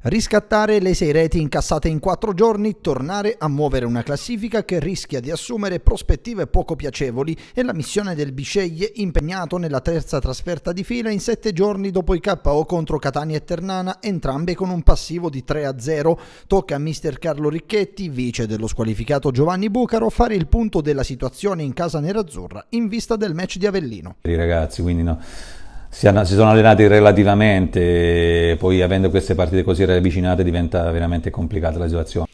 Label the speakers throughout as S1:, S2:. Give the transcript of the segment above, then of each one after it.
S1: Riscattare le sei reti incassate in quattro giorni, tornare a muovere una classifica che rischia di assumere prospettive poco piacevoli e la missione del Bisceglie impegnato nella terza trasferta di fila in sette giorni dopo i KO contro Catania e Ternana, entrambe con un passivo di 3-0. Tocca a mister Carlo Ricchetti, vice dello squalificato Giovanni Bucaro, fare il punto della situazione in casa nerazzurra in vista del match di Avellino.
S2: I ragazzi, quindi no si, si, sono allenati relativamente, poi avendo queste partite così ravvicinate diventa veramente complicata la situazione.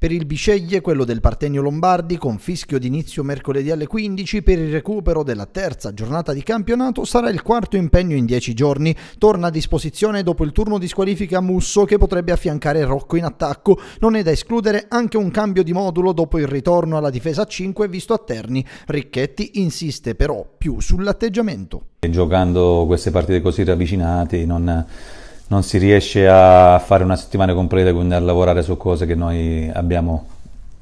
S2: Per il Biceglie, quello del
S1: Partenio Lombardi, con fischio d'inizio mercoledì alle 15 per il recupero della terza giornata di campionato, sarà il quarto impegno in 10 giorni. Torna a disposizione dopo il turno di squalifica Musso che potrebbe affiancare Rocco in attacco. Non è da escludere anche un cambio di modulo dopo il ritorno alla difesa 5 visto a Terni. Ricchetti insiste però più sull'atteggiamento.
S2: Giocando queste partite così ravvicinate non non si riesce a fare una settimana completa, quindi a lavorare su cose che noi abbiamo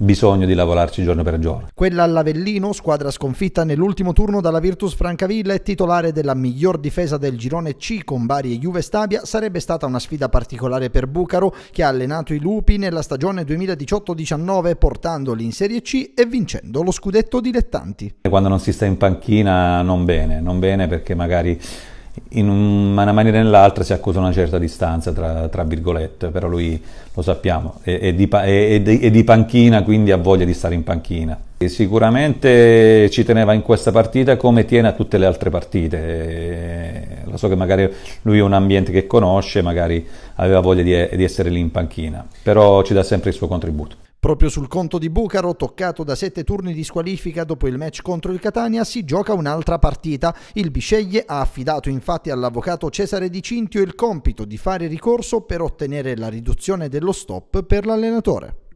S2: bisogno di lavorarci giorno per giorno.
S1: Quella all'Avellino, squadra sconfitta nell'ultimo turno dalla Virtus Francavilla e titolare della miglior difesa del girone C con Bari e Juve Stabia, sarebbe stata una sfida particolare per Bucaro che ha allenato i Lupi nella stagione 2018-19 portandoli in Serie C e vincendo lo scudetto dilettanti.
S2: Quando non si sta in panchina non bene, non bene perché magari in una maniera o nell'altra si accusa una certa distanza, tra, tra virgolette, però lui lo sappiamo, è, è, di, è, di, è, di, panchina, quindi ha voglia di stare in panchina. E sicuramente ci teneva in questa partita come tiene a tutte le altre partite, lo so che magari lui è un ambiente che conosce, magari aveva voglia di, di essere lì in panchina, però ci dà sempre il suo contributo.
S1: Proprio sul conto di Bucaro, toccato da sette turni di squalifica dopo il match contro il Catania, si gioca un'altra partita. Il Bisceglie ha affidato infatti all'avvocato Cesare Di Cintio il compito di fare ricorso per ottenere la riduzione dello stop per l'allenatore.